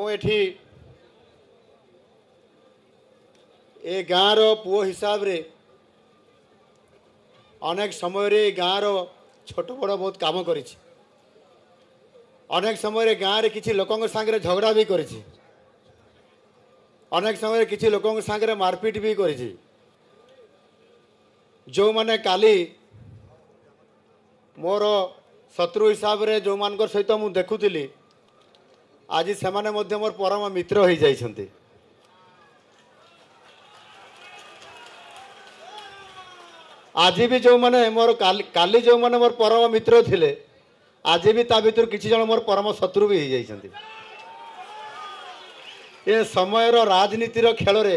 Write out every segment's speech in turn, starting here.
ମୁଁ ଏଠି ଏ ଗାଁର ପୁଅ ହିସାବରେ ଅନେକ ସମୟରେ ଏ ଗାଁର ଛୋଟ ବଡ଼ ବହୁତ କାମ କରିଛି ଅନେକ ସମୟରେ ଗାଁରେ କିଛି ଲୋକଙ୍କ ସାଙ୍ଗରେ ଝଗଡ଼ା ବି କରିଛି ଅନେକ ସମୟରେ କିଛି ଲୋକଙ୍କ ସାଙ୍ଗରେ ମାରପିଟ ବି କରିଛି ଯେଉଁମାନେ କାଲି ମୋର ଶତ୍ରୁ ହିସାବରେ ଯେଉଁମାନଙ୍କର ସହିତ ମୁଁ ଦେଖୁଥିଲି ଆଜି ସେମାନେ ମଧ୍ୟ ମୋର ପରମ ମିତ୍ର ହୋଇଯାଇଛନ୍ତି ଆଜି ବି ଯେଉଁମାନେ ମୋର କାଲି କାଲି ଯେଉଁମାନେ ମୋର ପରମ ମିତ୍ର ଥିଲେ ଆଜି ବି ତା ଭିତରୁ କିଛି ଜଣ ମୋର ପରମ ଶତ୍ରୁ ବି ହୋଇଯାଇଛନ୍ତି ଏ ସମୟର ରାଜନୀତିର ଖେଳରେ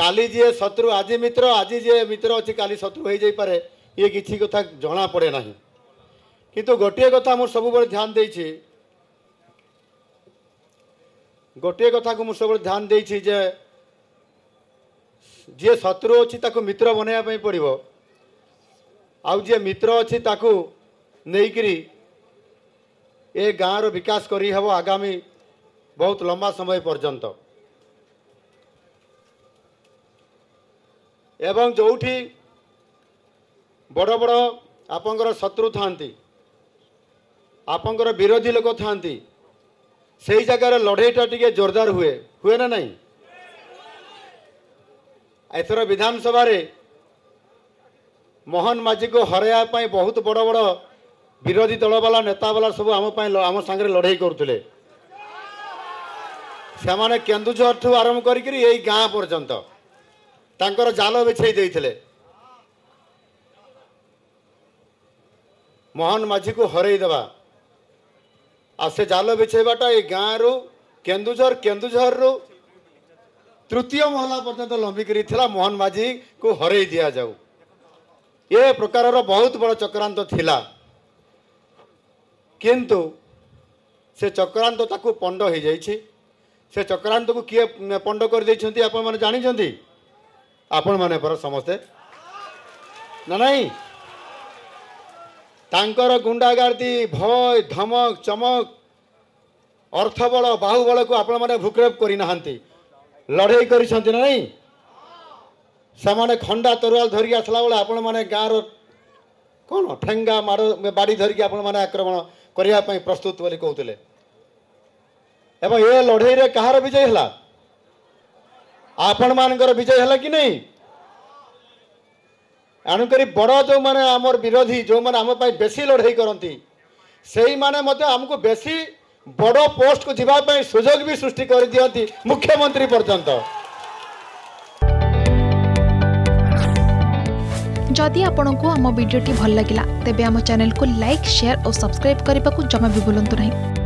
କାଲି ଯିଏ ଶତ୍ରୁ ଆଜି ମିତ୍ର ଆଜି ଯିଏ ମିତ୍ର ଅଛି କାଲି ଶତ୍ରୁ ହୋଇଯାଇପାରେ ଇଏ କିଛି କଥା ଜଣାପଡ଼େ ନାହିଁ କିନ୍ତୁ ଗୋଟିଏ କଥା ମୁଁ ସବୁବେଳେ ଧ୍ୟାନ ଦେଇଛି ଗୋଟିଏ କଥାକୁ ମୁଁ ସବୁବେଳେ ଧ୍ୟାନ ଦେଇଛି ଯେ ଯିଏ ଶତ୍ରୁ ଅଛି ତାକୁ ମିତ୍ର ବନେଇବା ପାଇଁ ପଡ଼ିବ ଆଉ ଯିଏ ମିତ୍ର ଅଛି ତାକୁ ନେଇକିରି ଏ ଗାଁର ବିକାଶ କରିହେବ ଆଗାମୀ ବହୁତ ଲମ୍ବା ସମୟ ପର୍ଯ୍ୟନ୍ତ ଏବଂ ଯେଉଁଠି ବଡ଼ ବଡ଼ ଆପଣଙ୍କର ଶତ୍ରୁ ଥାଆନ୍ତି ଆପଣଙ୍କର ବିରୋଧୀ ଲୋକ ଥାଆନ୍ତି ସେଇ ଜାଗାରେ ଲଢ଼େଇଟା ଟିକେ ଜୋରଦାର ହୁଏ ହୁଏ ନା ନାହିଁ ଏଥର ବିଧାନସଭାରେ ମୋହନ ମାଝୀଙ୍କୁ ହରାଇବା ପାଇଁ ବହୁତ ବଡ଼ ବଡ଼ ବିରୋଧୀ ଦଳବାଲା ନେତାବାଲା ସବୁ ଆମ ପାଇଁ ଆମ ସାଙ୍ଗରେ ଲଢ଼େଇ କରୁଥିଲେ ସେମାନେ କେନ୍ଦୁଝରଠୁ ଆରମ୍ଭ କରିକିରି ଏଇ ଗାଁ ପର୍ଯ୍ୟନ୍ତ ତାଙ୍କର ଜାଲ ବିଛେଇ ଦେଇଥିଲେ ମୋହନ ମାଝୀକୁ ହରାଇ ଦେବା ଆଉ ସେ ଜାଲ ବିଛେଇବାଟା ಈ ଗାଁରୁ କେନ୍ଦୁଝର କେନ୍ଦୁଝରରୁ ତୃତୀୟ ମହଲା ପର୍ଯ୍ୟନ୍ତ ଲମ୍ବିକିରି ଥିଲା ମୋହନ ମାଝୀଙ୍କୁ ହରେଇ ଦିଆଯାଉ ଏ ପ୍ରକାରର ବହୁତ ବଡ଼ ଚକ୍ରାନ୍ତ ଥିଲା କିନ୍ତୁ ସେ ଚକ୍ରାନ୍ତ ତାକୁ ପଣ୍ଡ ହୋଇଯାଇଛି ସେ ଚକ୍ରାନ୍ତକୁ କିଏ ପଣ୍ଡ କରିଦେଇଛନ୍ତି ଆପଣମାନେ ଜାଣିଛନ୍ତି ଆପଣମାନେ ପରା ସମସ୍ତେ ନା ନାଇଁ ତାଙ୍କର ଗୁଣ୍ଡାଗାର୍ଦ୍ଦି ଭୟ ଧମକ ଚମକ ଅର୍ଥବଳ ବାହୁବଳକୁ ଆପଣମାନେ ଭୂକ୍ଷେପ କରିନାହାନ୍ତି ଲଢ଼େଇ କରିଛନ୍ତି ନା ନାହିଁ ସେମାନେ ଖଣ୍ଡା ତରୁଆଲ ଧରିକି ଆସିଲା ବେଳେ ଆପଣମାନେ ଗାଁର କ'ଣ ଠେଙ୍ଗା ମାଡ଼ ବାଡ଼ି ଧରିକି ଆପଣମାନେ ଆକ୍ରମଣ କରିବା ପାଇଁ ପ୍ରସ୍ତୁତ ବୋଲି କହୁଥିଲେ ଏବଂ ଏ ଲଢ଼େଇରେ କାହାର ବିଜୟ ହେଲା ଆପଣମାନଙ୍କର ବିଜୟ ହେଲା କି ନାହିଁ एणुक बड़ जो मैंने विरोधी जो मैंने आम बेसी लड़े करती आमको बेसी बड़ पोस्ट को जीवाप सुजोग भी सृष्टि कर दिखती मुख्यमंत्री पर्यत जदि आपण को आम भिडी भल लगा तेब चेल को लाइक सेयार और सब्सक्राइब करने को जमा भी बुलां नहीं